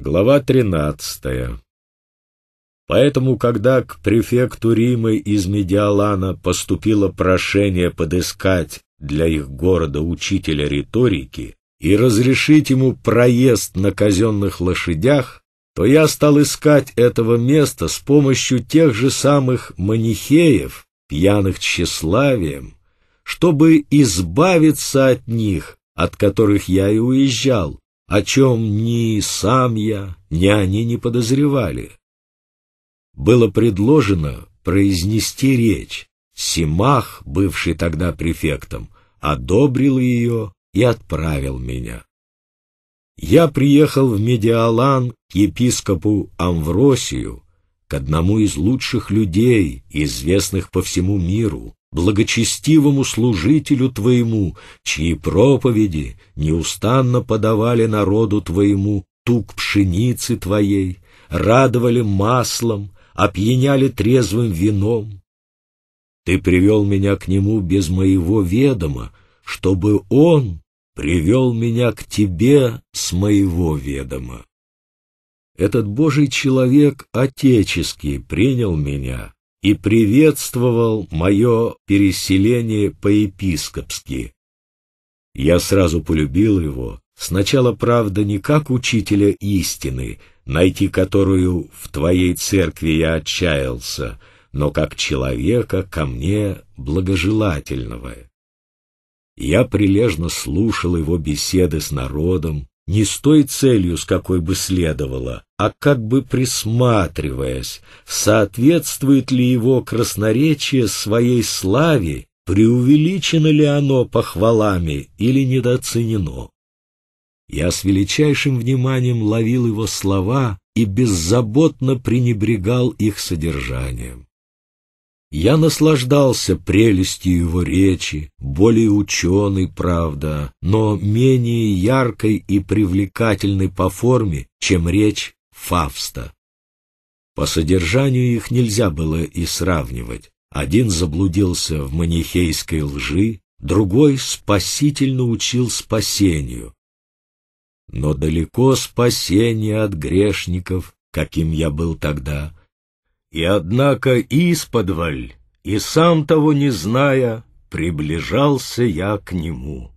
Глава 13. Поэтому, когда к префекту Римы из Медиалана поступило прошение подыскать для их города учителя риторики и разрешить ему проезд на казенных лошадях, то я стал искать этого места с помощью тех же самых манихеев, пьяных тщеславием, чтобы избавиться от них, от которых я и уезжал, о чем ни сам я, ни они не подозревали. Было предложено произнести речь. Симах, бывший тогда префектом, одобрил ее и отправил меня. Я приехал в Медиалан к епископу Амвросию, к одному из лучших людей, известных по всему миру, благочестивому служителю твоему, чьи проповеди неустанно подавали народу твоему тук пшеницы твоей, радовали маслом, опьяняли трезвым вином. Ты привел меня к нему без моего ведома, чтобы он привел меня к тебе с моего ведома. Этот Божий человек отечески принял меня, и приветствовал мое переселение по-епископски. Я сразу полюбил его, сначала, правда, не как учителя истины, найти которую в твоей церкви я отчаялся, но как человека ко мне благожелательного. Я прилежно слушал его беседы с народом, не с той целью, с какой бы следовало, а как бы присматриваясь, соответствует ли его красноречие своей славе, преувеличено ли оно похвалами или недооценено. Я с величайшим вниманием ловил его слова и беззаботно пренебрегал их содержанием. Я наслаждался прелестью его речи, более ученой, правда, но менее яркой и привлекательной по форме, чем речь Фавста. По содержанию их нельзя было и сравнивать. Один заблудился в манихейской лжи, другой спасительно учил спасению. Но далеко спасение от грешников, каким я был тогда, и однако исподволь, и сам того не зная, приближался я к нему.